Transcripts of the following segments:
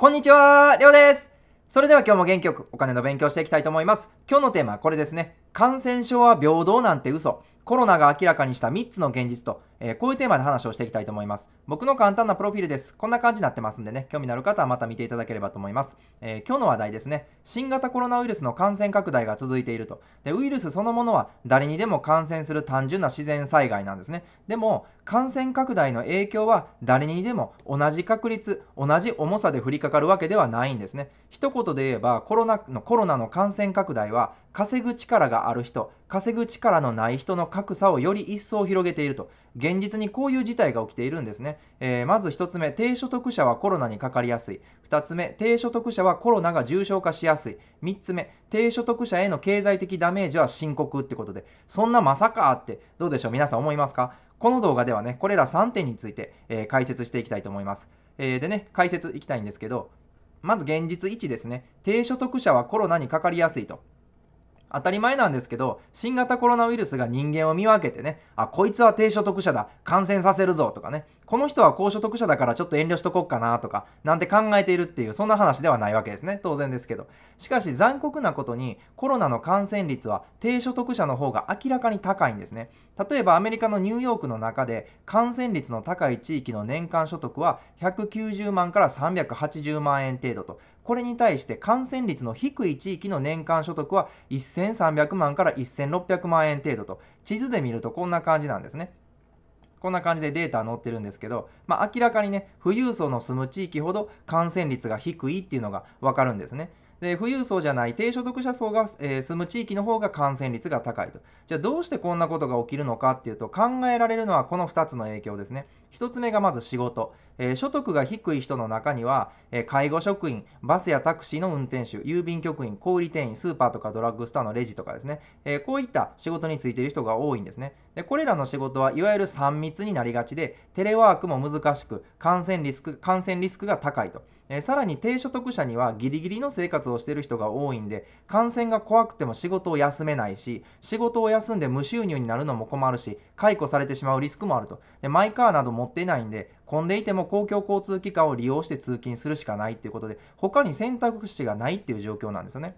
こんにちは、りょうです。それでは今日も元気よくお金の勉強していきたいと思います。今日のテーマはこれですね。感染症は平等なんて嘘。コロナが明らかにした3つの現実とえー、こういうテーマで話をしていきたいと思います。僕の簡単なプロフィールです。こんな感じになってますんでね、興味のある方はまた見ていただければと思います。えー、今日の話題ですね、新型コロナウイルスの感染拡大が続いていると。で、ウイルスそのものは誰にでも感染する単純な自然災害なんですね。でも、感染拡大の影響は誰にでも同じ確率、同じ重さで降りかかるわけではないんですね。一言で言えば、コロナのコロナの感染拡大は稼ぐ力がある人、稼ぐ力のない人の格差をより一層広げていると。現実にこういう事態が起きているんですね。えー、まず1つ目、低所得者はコロナにかかりやすい。2つ目、低所得者はコロナが重症化しやすい。3つ目、低所得者への経済的ダメージは深刻ってことで、そんなまさかって、どうでしょう皆さん思いますかこの動画ではね、これら3点について、えー、解説していきたいと思います。えー、でね、解説いきたいんですけど、まず現実1ですね。低所得者はコロナにかかりやすいと。当たり前なんですけど、新型コロナウイルスが人間を見分けてね、あ、こいつは低所得者だ、感染させるぞとかね、この人は高所得者だからちょっと遠慮しとこっかなとか、なんて考えているっていう、そんな話ではないわけですね。当然ですけど。しかし残酷なことに、コロナの感染率は低所得者の方が明らかに高いんですね。例えばアメリカのニューヨークの中で、感染率の高い地域の年間所得は190万から380万円程度と、これに対して感染率の低い地域の年間所得は1300万から1600万円程度と、地図で見るとこんな感じなんですね。こんな感じでデータ載ってるんですけど、まあ、明らかにね、富裕層の住む地域ほど感染率が低いっていうのがわかるんですね。で富裕層じゃない低所得者層が、えー、住む地域の方が感染率が高いと。じゃあどうしてこんなことが起きるのかっていうと考えられるのはこの2つの影響ですね。1つ目がまず仕事、えー、所得が低い人の中には、えー、介護職員、バスやタクシーの運転手、郵便局員、小売店員、スーパーとかドラッグストアのレジとかですね、えー、こういった仕事に就いている人が多いんですねで。これらの仕事はいわゆる3密になりがちで、テレワークも難しく、感染リスク感染リスクが高いと。えー、さらに低所得者にはギリギリの生活をしている人が多いんで感染が怖くても仕事を休めないし仕事を休んで無収入になるのも困るし解雇されてしまうリスクもあるとでマイカーなど持っていないんで混んでいても公共交通機関を利用して通勤するしかないっていうことで他に選択肢がないっていう状況なんですよね。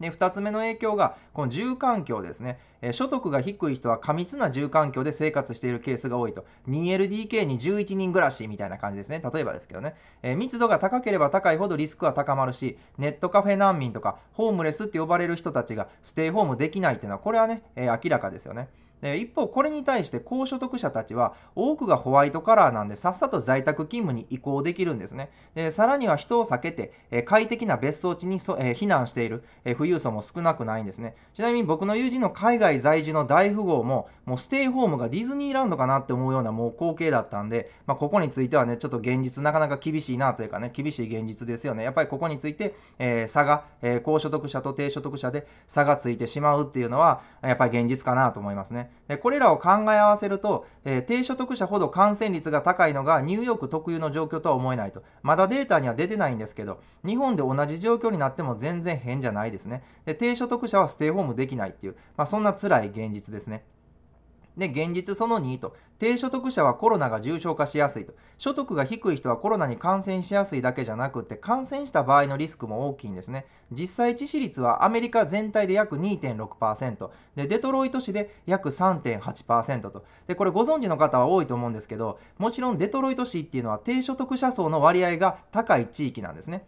で2つ目の影響がこの住環境ですね、えー、所得が低い人は過密な住環境で生活しているケースが多いと 2LDK に11人暮らしみたいな感じですね例えばですけどね、えー、密度が高ければ高いほどリスクは高まるしネットカフェ難民とかホームレスって呼ばれる人たちがステイホームできないっていうのはこれはね、えー、明らかですよね。で一方これに対して高所得者たちは多くがホワイトカラーなんでさっさと在宅勤務に移行できるんですねでさらには人を避けて、え快適な別荘地にそ、え避難している、え富裕層も少なくないんですねちなみに僕の友人の海外在住の大富豪ももうステイホームがディズニーランドかなって思うようなもう光景だったんで、まあ、ここについてはねちょっと現実なかなか厳しいなというかね厳しい現実ですよねやっぱりここについて、えー、差が、えー、高所得者と低所得者で差がついてしまうっていうのはやっぱり現実かなと思いますねでこれらを考え合わせると、えー、低所得者ほど感染率が高いのがニューヨーク特有の状況とは思えないと。まだデータには出てないんですけど、日本で同じ状況になっても全然変じゃないですね。で低所得者はステイホームできないっていう、まあ、そんな辛い現実ですね。で、現実その2と、低所得者はコロナが重症化しやすいと、所得が低い人はコロナに感染しやすいだけじゃなくて、感染した場合のリスクも大きいんですね。実際致死率はアメリカ全体で約2.6%、で、デトロイト市で約3.8%と、で、これご存知の方は多いと思うんですけど、もちろんデトロイト市っていうのは低所得者層の割合が高い地域なんですね。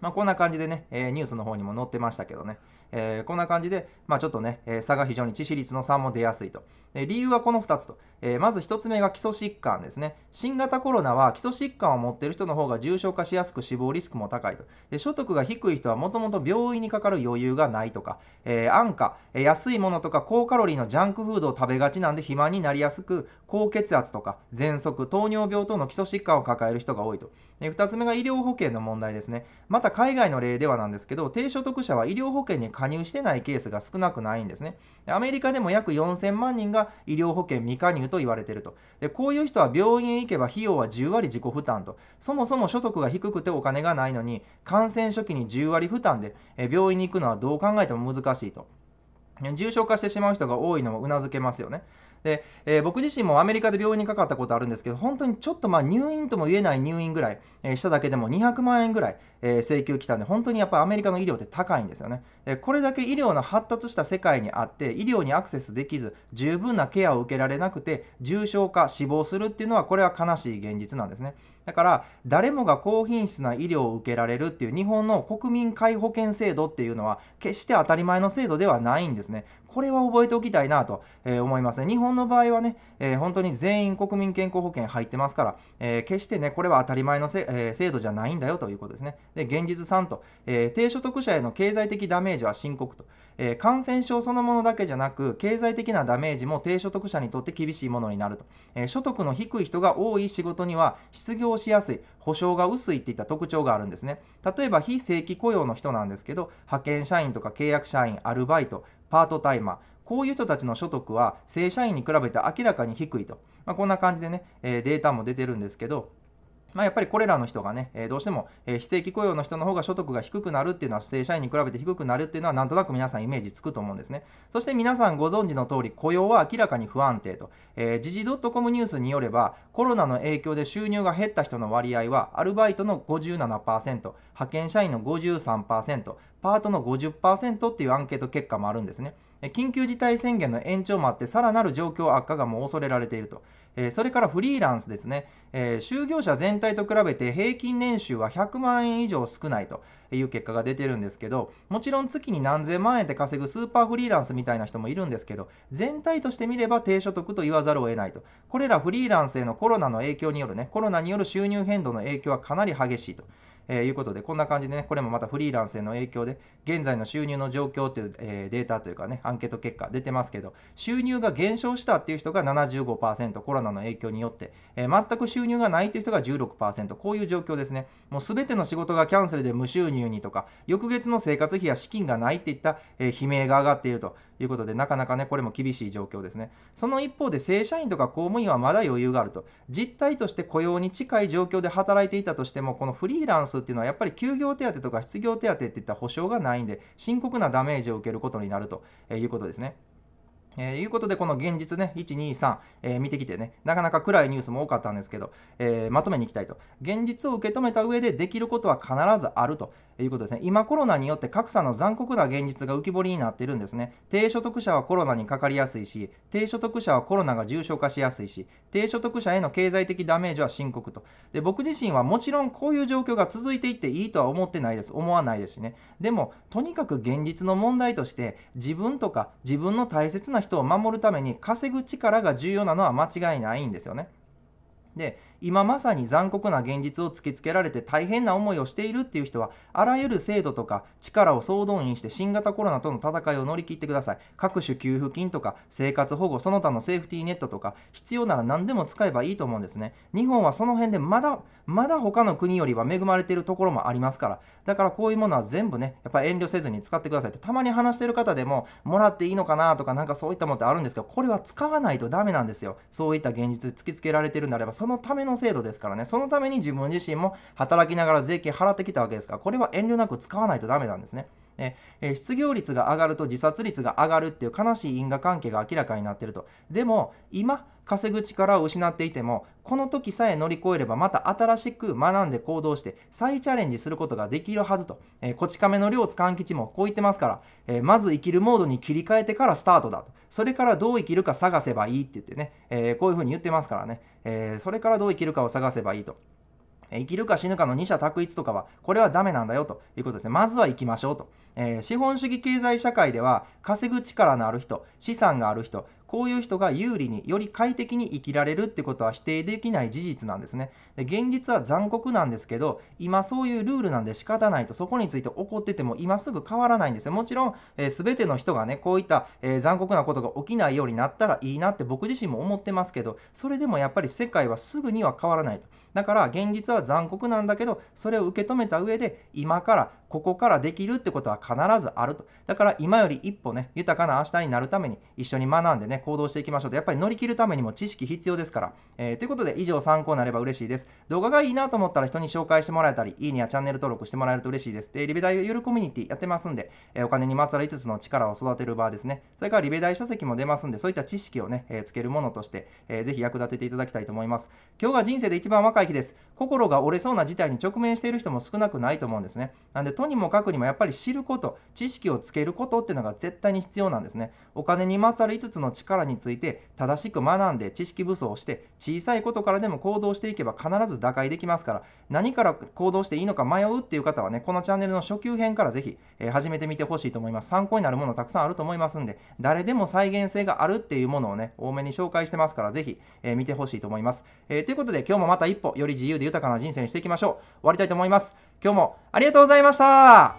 まあ、こんな感じでね、えー、ニュースの方にも載ってましたけどね。えー、こんな感じで、まあ、ちょっとね、え差が非常に致死率の差も出やすいと。え理由はこの2つと、えー、まず1つ目が基礎疾患ですね。新型コロナは基礎疾患を持っている人の方が重症化しやすく死亡リスクも高いと。で所得が低い人はもともと病院にかかる余裕がないとか、えー、安価、え安いものとか高カロリーのジャンクフードを食べがちなんで肥満になりやすく、高血圧とか喘息、糖尿病等の基礎疾患を抱える人が多いと。2つ目が医療保険の問題ですね。また海外の例ではなんですけど、低所得者は医療保険に加入してないケースが少なくないんですね。アメリカでも約4000万人が医療保険未加入と言われているとで。こういう人は病院へ行けば費用は10割自己負担と。そもそも所得が低くてお金がないのに、感染初期に10割負担で病院に行くのはどう考えても難しいと。重症化してしまう人が多いのもうなずけますよね。で、えー、僕自身もアメリカで病院にかかったことあるんですけど、本当にちょっとまあ入院とも言えない入院ぐらい、えー、しただけでも200万円ぐらい、えー、請求来たんで、本当にやっぱりアメリカの医療って高いんですよね。でこれだけ医療の発達した世界にあって、医療にアクセスできず、十分なケアを受けられなくて、重症化、死亡するっていうのは、これは悲しい現実なんですね。だから、誰もが高品質な医療を受けられるっていう日本の国民皆保険制度っていうのは、決して当たり前の制度ではないんですね。これは覚えておきたいなと、え思いますね。日本の場合はね、え本当に全員国民健康保険入ってますから、え決してね、これは当たり前のせ、え制度じゃないんだよということですね。で、現実3と、え低所得者への経済的ダメージは深刻と。えー、感染症そのものだけじゃなく経済的なダメージも低所得者にとって厳しいものになると、えー、所得の低い人が多い仕事には失業しやすい保証が薄いっていった特徴があるんですね例えば非正規雇用の人なんですけど派遣社員とか契約社員アルバイトパートタイマーこういう人たちの所得は正社員に比べて明らかに低いと、まあ、こんな感じでね、えー、データも出てるんですけどまあ、やっぱりこれらの人がね、えー、どうしても、えー、非正規雇用の人の方が所得が低くなるっていうのは、正社員に比べて低くなるっていうのは、なんとなく皆さんイメージつくと思うんですね。そして皆さんご存知の通り、雇用は明らかに不安定と。えー、時事 .com ニュースによれば、コロナの影響で収入が減った人の割合は、アルバイトの57%、派遣社員の53%、パートの50%っていうアンケート結果もあるんですね。緊急事態宣言の延長もあって、さらなる状況悪化がもう恐れられていると。えそれからフリーランスですね、え就業者全体と比べて平均年収は100万円以上少ないという結果が出てるんですけど、もちろん月に何千万円で稼ぐスーパーフリーランスみたいな人もいるんですけど、全体として見れば低所得と言わざるを得ないと。これらフリーランスへのコロナの影響によるね、コロナによる収入変動の影響はかなり激しいと。えー、いうことで、こんな感じでね、これもまたフリーランスへの影響で、現在の収入の状況という、えー、データというかね、アンケート結果出てますけど、収入が減少したっていう人が75%、コロナの影響によって、えー、全く収入がないという人が16%、こういう状況ですね。もうすべての仕事がキャンセルで無収入にとか、翌月の生活費や資金がないっていった、え悲鳴が上がっていると。いうことで、なかなかね、これも厳しい状況ですね。その一方で、正社員とか公務員はまだ余裕があると。実態として雇用に近い状況で働いていたとしても、このフリーランスっていうのは、やっぱり休業手当とか失業手当っていった保障がないんで、深刻なダメージを受けることになるということですね。えー、いうことで、この現実ね、1、2、3、えー、見てきてね、なかなか暗いニュースも多かったんですけど、えー、まとめに行きたいと。現実を受け止めた上でできることは必ずあるということですね。今コロナによって格差の残酷な現実が浮き彫りになっているんですね。低所得者はコロナにかかりやすいし、低所得者はコロナが重症化しやすいし、低所得者への経済的ダメージは深刻と。で、僕自身はもちろんこういう状況が続いていっていいとは思ってないです。思わないですしね。でも、とにかく現実の問題として、自分とか自分の大切な人人を守るために稼ぐ力が重要なのは間違いないんですよね。で今まさに残酷な現実を突きつけられて大変な思いをしているっていう人はあらゆる制度とか力を総動員して新型コロナとの戦いを乗り切ってください各種給付金とか生活保護その他のセーフティーネットとか必要なら何でも使えばいいと思うんですね日本はその辺でまだまだ他の国よりは恵まれているところもありますからだからこういうものは全部ねやっぱ遠慮せずに使ってくださいってたまに話してる方でももらっていいのかなとかなんかそういったものってあるんですけどこれは使わないとダメなんですよそういった現実突きつけられてるならばそのための制度ですからね、そのために自分自身も働きながら税金払ってきたわけですから、これは遠慮なく使わないとダメなんですね。ねえー、失業率が上がると自殺率が上がるっていう悲しい因果関係が明らかになってるとでも今稼ぐ力を失っていてもこの時さえ乗り越えればまた新しく学んで行動して再チャレンジすることができるはずと、えー、こち亀の両津勘吉もこう言ってますから、えー、まず生きるモードに切り替えてからスタートだとそれからどう生きるか探せばいいって言ってね、えー、こういうふうに言ってますからね、えそれからどう生きるかを探せばいいと。生きるか死ぬかの二者択一とかは、これはダメなんだよということですね。まずは行きましょうと。えー、資本主義経済社会では、稼ぐ力のある人、資産がある人、こういう人が有利により快適に生きられるってことは否定できない事実なんですねで現実は残酷なんですけど今そういうルールなんで仕方ないとそこについて怒ってても今すぐ変わらないんですよもちろん、えー、全ての人がねこういった、えー、残酷なことが起きないようになったらいいなって僕自身も思ってますけどそれでもやっぱり世界はすぐには変わらないとだから現実は残酷なんだけどそれを受け止めた上で今からここからできるってことは必ずあると。だから今より一歩ね、豊かな明日になるために一緒に学んでね、行動していきましょうと。やっぱり乗り切るためにも知識必要ですから。えー、ということで以上参考になれば嬉しいです。動画がいいなと思ったら人に紹介してもらえたり、いいねやチャンネル登録してもらえると嬉しいです。で、リベ大ゆるコミュニティやってますんで、えー、お金にまつわる5つの力を育てる場ですね。それからリベ大書籍も出ますんで、そういった知識をね、えー、つけるものとして、えー、ぜひ役立てていただきたいと思います。今日が人生で一番若い日です。心が折れそうな事態に直面している人も少なくないと思うんですね。なんで、とにもかくにもやっぱり知ること、知識をつけることっていうのが絶対に必要なんですね。お金にまつわる5つの力について正しく学んで知識武装をして小さいことからでも行動していけば必ず打開できますから何から行動していいのか迷うっていう方はね、このチャンネルの初級編からぜひ、えー、始めてみてほしいと思います。参考になるものたくさんあると思いますんで、誰でも再現性があるっていうものをね、多めに紹介してますからぜひ、えー、見てほしいと思います。えー、ということで今日もまた一歩より自由で豊かな人生にしていきましょう。終わりたいと思います。今日もありがとうございました。